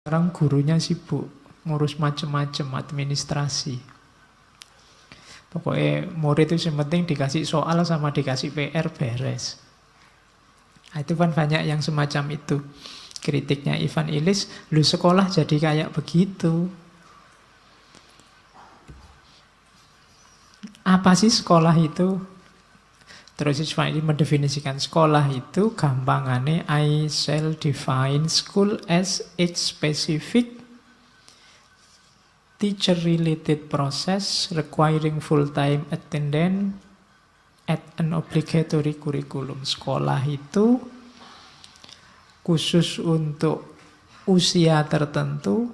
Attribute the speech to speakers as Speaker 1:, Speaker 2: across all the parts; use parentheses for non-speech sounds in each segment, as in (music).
Speaker 1: Sekarang gurunya sibuk ngurus macam-macam administrasi. Pokoknya murid itu yang penting dikasih soal sama dikasih PR beres. Nah, itu kan banyak yang semacam itu. Kritiknya Ivan Ilis, lu sekolah jadi kayak begitu. Apa sih sekolah itu? Terus Isma ini mendefinisikan sekolah itu gampangannya I shall define school as its specific teacher related process requiring full time attendance at an obligatory curriculum. Sekolah itu khusus untuk usia tertentu.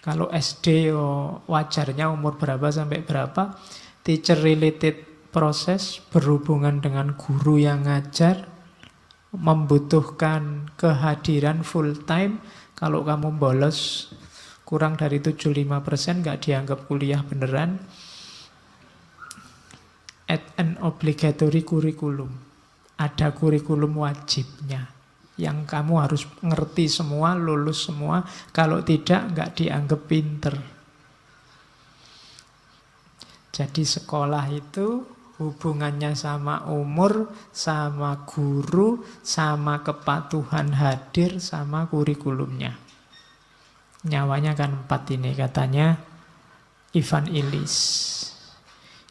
Speaker 1: Kalau SD oh, wajarnya umur berapa sampai berapa, teacher related proses berhubungan dengan guru yang ngajar membutuhkan kehadiran full time kalau kamu bolos kurang dari 75% nggak dianggap kuliah beneran at an obligatory curriculum ada kurikulum wajibnya yang kamu harus ngerti semua, lulus semua. Kalau tidak, nggak dianggap pinter. Jadi sekolah itu hubungannya sama umur, sama guru, sama kepatuhan hadir, sama kurikulumnya. Nyawanya kan empat ini katanya Ivan Ilis.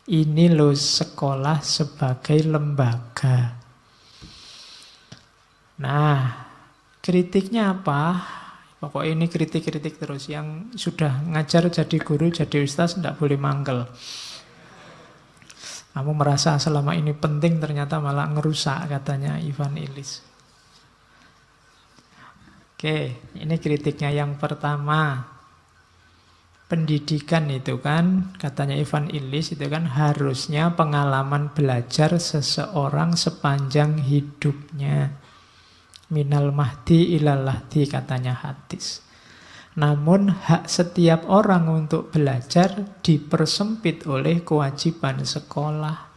Speaker 1: Ini lo sekolah sebagai lembaga. Nah, kritiknya apa? Pokoknya ini kritik-kritik terus. Yang sudah ngajar jadi guru, jadi ustaz, tidak boleh manggel. Kamu merasa selama ini penting ternyata malah ngerusak katanya Ivan Ilis. Oke, ini kritiknya yang pertama. Pendidikan itu kan, katanya Ivan Ilis itu kan harusnya pengalaman belajar seseorang sepanjang hidupnya. Minal mahdi ilal lahdi katanya hadis. Namun hak setiap orang untuk belajar dipersempit oleh kewajiban sekolah.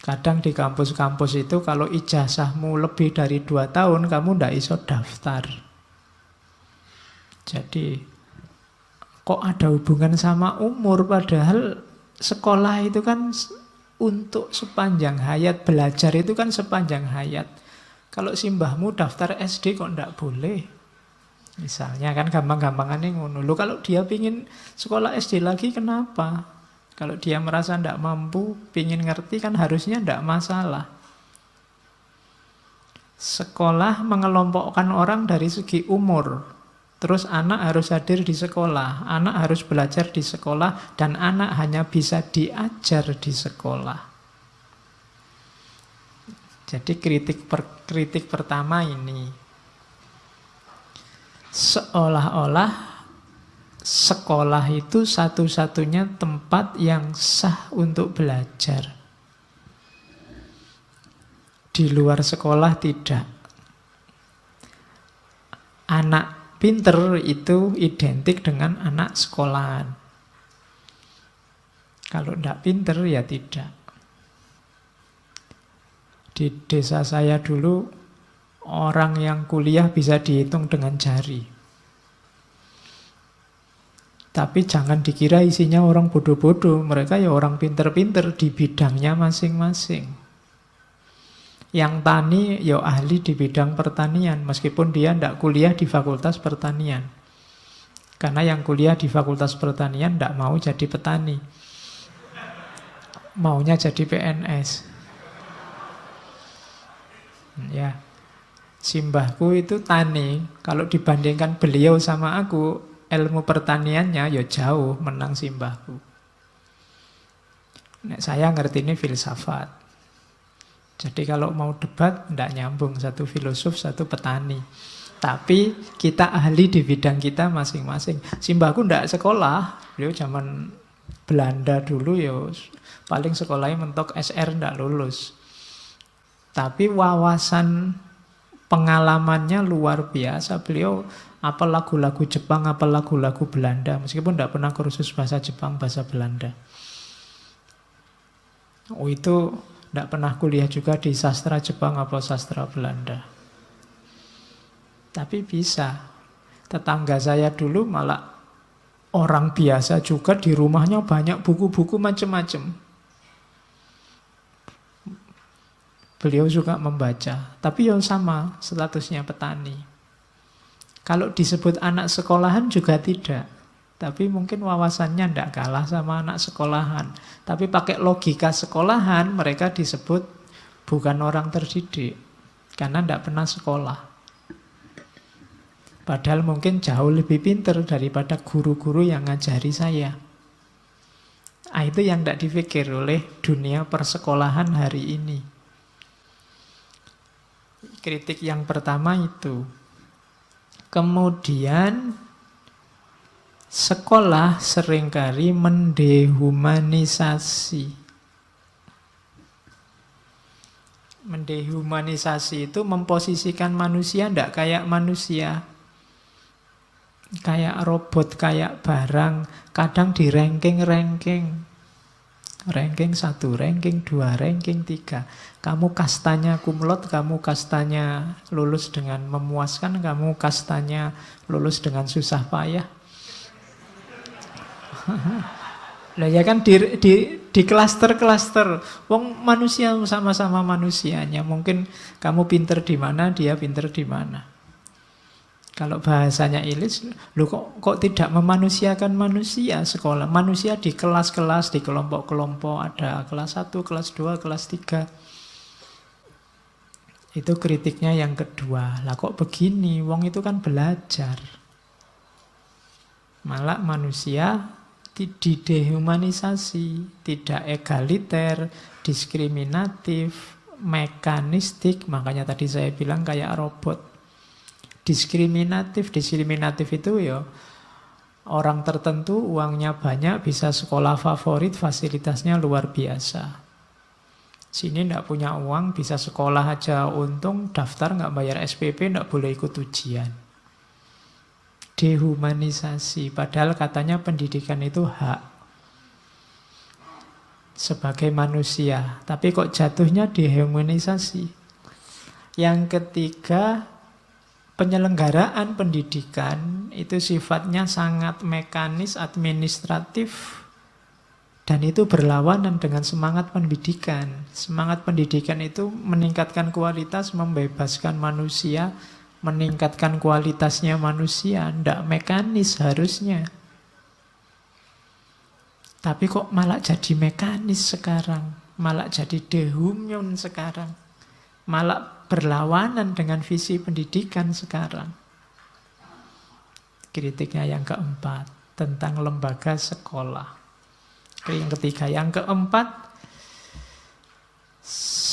Speaker 1: Kadang di kampus-kampus itu kalau ijazahmu lebih dari dua tahun kamu ndak iso daftar. Jadi kok ada hubungan sama umur padahal sekolah itu kan untuk sepanjang hayat belajar itu kan sepanjang hayat. Kalau simbahmu daftar SD kok ndak boleh? Misalnya kan gampang-gampangannya ngono. Lo kalau dia pingin sekolah SD lagi kenapa? Kalau dia merasa ndak mampu, pingin ngerti kan harusnya ndak masalah. Sekolah mengelompokkan orang dari segi umur. Terus anak harus hadir di sekolah, anak harus belajar di sekolah, dan anak hanya bisa diajar di sekolah. Jadi kritik per, kritik pertama ini seolah-olah sekolah itu satu-satunya tempat yang sah untuk belajar. Di luar sekolah tidak. Anak pinter itu identik dengan anak sekolahan. Kalau tidak pinter ya tidak. Di desa saya dulu orang yang kuliah bisa dihitung dengan jari. Tapi jangan dikira isinya orang bodoh-bodoh, mereka ya orang pinter-pinter di bidangnya masing-masing. Yang tani ya ahli di bidang pertanian, meskipun dia tidak kuliah di fakultas pertanian. Karena yang kuliah di fakultas pertanian tidak mau jadi petani. Maunya jadi PNS. Ya, Simbahku itu tani. Kalau dibandingkan beliau sama aku, ilmu pertaniannya ya jauh menang simbahku. Nek saya ngerti ini filsafat. Jadi kalau mau debat, tidak nyambung. Satu filosof, satu petani. Tapi kita ahli di bidang kita masing-masing. Simbahku tidak sekolah, beliau zaman Belanda dulu ya paling sekolahnya mentok SR tidak lulus. Tapi wawasan pengalamannya luar biasa. Beliau apa lagu-lagu Jepang, apa lagu-lagu Belanda. Meskipun tidak pernah kursus bahasa Jepang, bahasa Belanda. Oh itu tidak pernah kuliah juga di sastra Jepang atau sastra Belanda. Tapi bisa. Tetangga saya dulu malah orang biasa juga di rumahnya banyak buku-buku macam-macam. Beliau suka membaca, tapi yang sama statusnya petani. Kalau disebut anak sekolahan juga tidak. Tapi mungkin wawasannya tidak kalah sama anak sekolahan. Tapi pakai logika sekolahan mereka disebut bukan orang terdidik. Karena tidak pernah sekolah. Padahal mungkin jauh lebih pinter daripada guru-guru yang ngajari saya. Nah, itu yang tidak dipikir oleh dunia persekolahan hari ini. Kritik yang pertama itu. Kemudian sekolah seringkali mendehumanisasi. Mendehumanisasi itu memposisikan manusia tidak kayak manusia. Kayak robot, kayak barang. Kadang di ranking-ranking ranking 1, ranking 2, ranking 3. Kamu kastanya kumlot, kamu kastanya lulus dengan memuaskan, kamu kastanya lulus dengan susah payah. Nah (laughs) ya kan di di di klaster-klaster. Wong manusia sama-sama manusianya. Mungkin kamu pinter di mana, dia pinter di mana. Kalau bahasanya Ilis, lu kok, kok tidak memanusiakan manusia sekolah? Manusia di kelas-kelas, di kelompok-kelompok, ada kelas 1, kelas 2, kelas 3. Itu kritiknya yang kedua. Lah kok begini? Wong itu kan belajar. Malah manusia didehumanisasi, tidak egaliter, diskriminatif, mekanistik, makanya tadi saya bilang kayak robot diskriminatif. Diskriminatif itu ya orang tertentu uangnya banyak, bisa sekolah favorit, fasilitasnya luar biasa. Sini ndak punya uang, bisa sekolah aja untung, daftar nggak bayar SPP, ndak boleh ikut ujian. Dehumanisasi, padahal katanya pendidikan itu hak sebagai manusia, tapi kok jatuhnya dehumanisasi. Yang ketiga, penyelenggaraan pendidikan itu sifatnya sangat mekanis, administratif, dan itu berlawanan dengan semangat pendidikan. Semangat pendidikan itu meningkatkan kualitas, membebaskan manusia, meningkatkan kualitasnya manusia, Tidak mekanis harusnya. Tapi kok malah jadi mekanis sekarang, malah jadi dehumun sekarang. Malah berlawanan dengan visi pendidikan sekarang. Kritiknya yang keempat, tentang lembaga sekolah. Yang ketiga, yang keempat,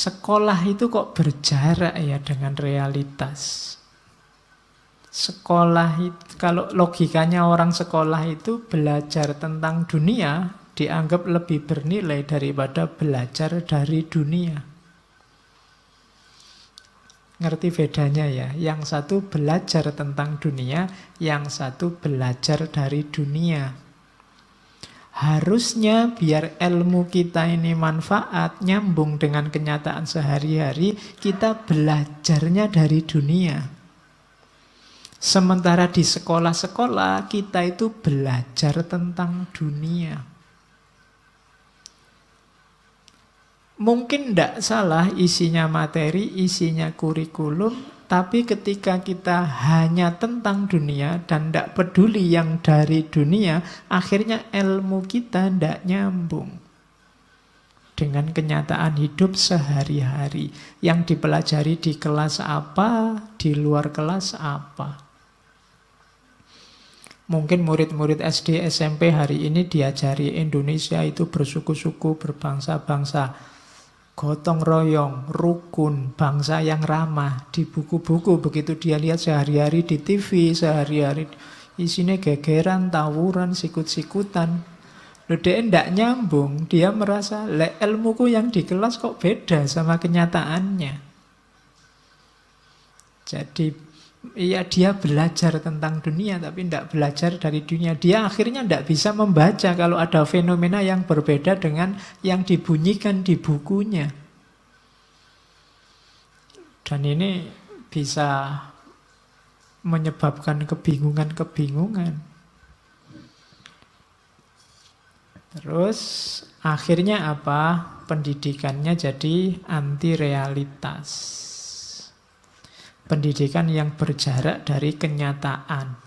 Speaker 1: sekolah itu kok berjarak ya dengan realitas. Sekolah itu, kalau logikanya orang sekolah itu belajar tentang dunia dianggap lebih bernilai daripada belajar dari dunia ngerti bedanya ya. Yang satu belajar tentang dunia, yang satu belajar dari dunia. Harusnya biar ilmu kita ini manfaat, nyambung dengan kenyataan sehari-hari, kita belajarnya dari dunia. Sementara di sekolah-sekolah kita itu belajar tentang dunia. Mungkin tidak salah isinya materi, isinya kurikulum, tapi ketika kita hanya tentang dunia dan tidak peduli yang dari dunia, akhirnya ilmu kita tidak nyambung dengan kenyataan hidup sehari-hari yang dipelajari di kelas apa, di luar kelas apa. Mungkin murid-murid SD, SMP hari ini diajari Indonesia itu bersuku-suku, berbangsa-bangsa gotong royong, rukun, bangsa yang ramah di buku-buku begitu dia lihat sehari-hari di TV, sehari-hari isinya gegeran, tawuran, sikut-sikutan. Loh dia ndak nyambung, dia merasa le ilmuku yang di kelas kok beda sama kenyataannya. Jadi Iya dia belajar tentang dunia tapi tidak belajar dari dunia. Dia akhirnya tidak bisa membaca kalau ada fenomena yang berbeda dengan yang dibunyikan di bukunya. Dan ini bisa menyebabkan kebingungan-kebingungan. Terus akhirnya apa? Pendidikannya jadi anti realitas pendidikan yang berjarak dari kenyataan.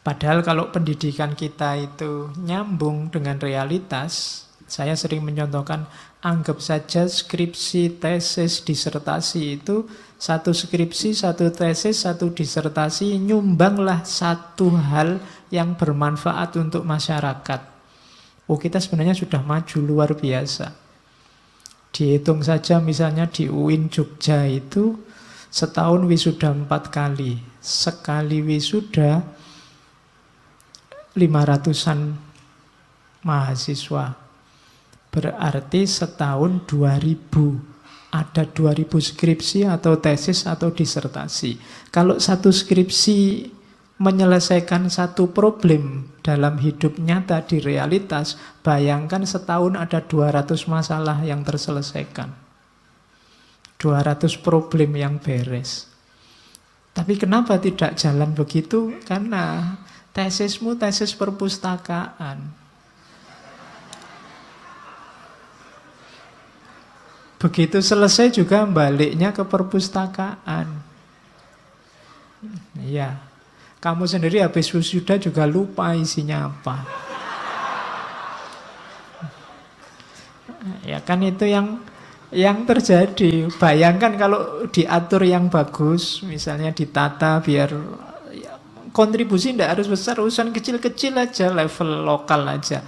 Speaker 1: Padahal kalau pendidikan kita itu nyambung dengan realitas, saya sering mencontohkan, anggap saja skripsi, tesis, disertasi itu satu skripsi, satu tesis, satu disertasi, nyumbanglah satu hal yang bermanfaat untuk masyarakat. Oh, kita sebenarnya sudah maju luar biasa. Dihitung saja misalnya di UIN Jogja itu Setahun wisuda empat kali. Sekali wisuda lima ratusan mahasiswa. Berarti setahun dua ribu ada dua ribu skripsi atau tesis atau disertasi. Kalau satu skripsi menyelesaikan satu problem dalam hidup nyata di realitas, bayangkan setahun ada 200 masalah yang terselesaikan. 200 problem yang beres. Tapi kenapa tidak jalan begitu? Karena tesismu tesis perpustakaan. Begitu selesai juga baliknya ke perpustakaan. Iya. Kamu sendiri habis sudah juga lupa isinya apa. Ya kan itu yang yang terjadi. Bayangkan kalau diatur yang bagus, misalnya ditata biar ya, kontribusi tidak harus besar, urusan kecil-kecil aja, level lokal aja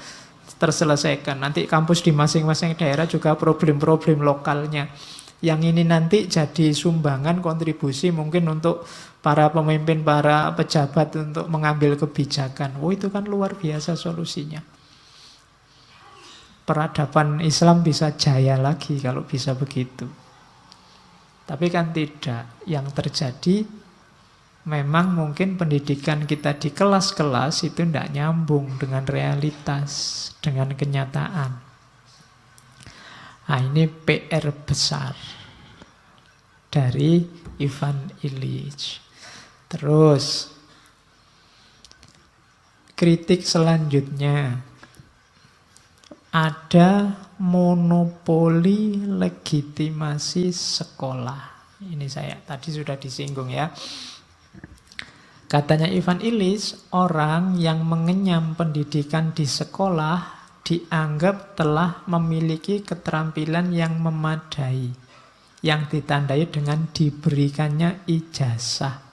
Speaker 1: terselesaikan. Nanti kampus di masing-masing daerah juga problem-problem lokalnya. Yang ini nanti jadi sumbangan kontribusi mungkin untuk para pemimpin, para pejabat untuk mengambil kebijakan. Oh itu kan luar biasa solusinya peradaban Islam bisa jaya lagi kalau bisa begitu. Tapi kan tidak. Yang terjadi memang mungkin pendidikan kita di kelas-kelas itu tidak nyambung dengan realitas, dengan kenyataan. Nah ini PR besar dari Ivan Illich. Terus kritik selanjutnya ada monopoli legitimasi sekolah. Ini saya tadi sudah disinggung ya. Katanya Ivan Illich, orang yang mengenyam pendidikan di sekolah dianggap telah memiliki keterampilan yang memadai. Yang ditandai dengan diberikannya ijazah.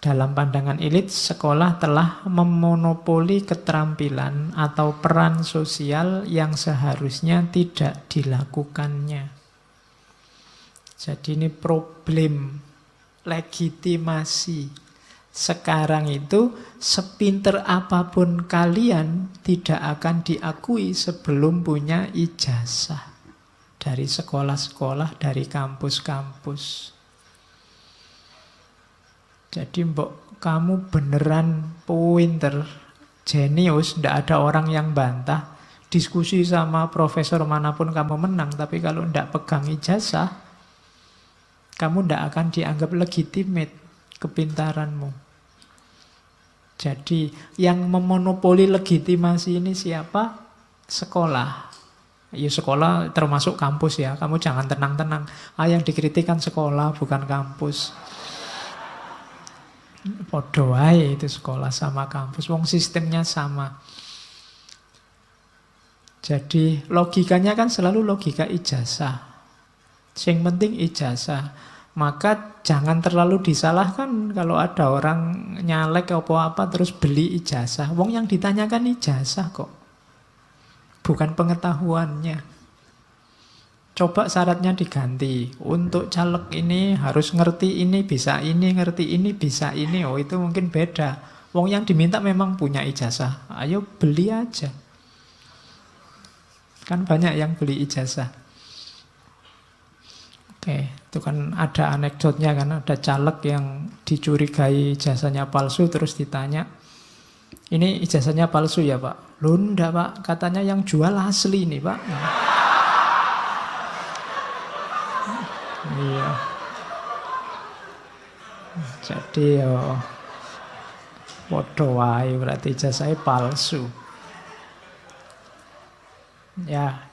Speaker 1: Dalam pandangan elit, sekolah telah memonopoli keterampilan atau peran sosial yang seharusnya tidak dilakukannya. Jadi ini problem legitimasi. Sekarang itu sepinter apapun kalian tidak akan diakui sebelum punya ijazah dari sekolah-sekolah, dari kampus-kampus. Jadi mbok kamu beneran pointer, jenius, ndak ada orang yang bantah. Diskusi sama profesor manapun kamu menang, tapi kalau ndak pegang ijazah, kamu ndak akan dianggap legitimate kepintaranmu. Jadi yang memonopoli legitimasi ini siapa? Sekolah. Ya sekolah termasuk kampus ya. Kamu jangan tenang-tenang. Ah yang dikritikan sekolah bukan kampus. Podoai itu sekolah sama kampus, wong sistemnya sama. Jadi logikanya kan selalu logika ijazah. Sing penting ijazah. Maka jangan terlalu disalahkan kalau ada orang nyalek apa-apa terus beli ijazah. Wong yang ditanyakan ijazah kok. Bukan pengetahuannya. Coba syaratnya diganti. Untuk caleg ini harus ngerti ini, bisa ini, ngerti ini, bisa ini. Oh itu mungkin beda. Wong yang diminta memang punya ijazah. Ayo beli aja. Kan banyak yang beli ijazah. Oke, itu kan ada anekdotnya kan. Ada caleg yang dicurigai ijazahnya palsu terus ditanya. Ini ijazahnya palsu ya pak? Lunda pak, katanya yang jual asli ini pak. iya jadi yo ya, podo wae berarti jasa palsu ya